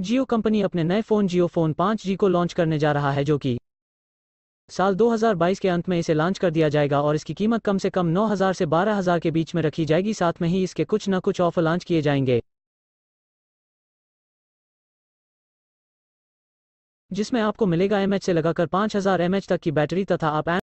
जियो company अपने नए phone जियो phone पांच जी को लॉन्च करने जा रहा है जो कि साल 2022 के अंत में इसे लॉन्च कर दिया जाएगा और इसकी कीमत कम से कम 9000 से 12000 के बीच में रखी जाएगी साथ में ही इसके कुछ न कुछ ऑफर लॉन्च किए जाएंगे जिसमें आपको मिलेगा एमएच से लगाकर 5000 एमएच तक की बैटरी तथा आप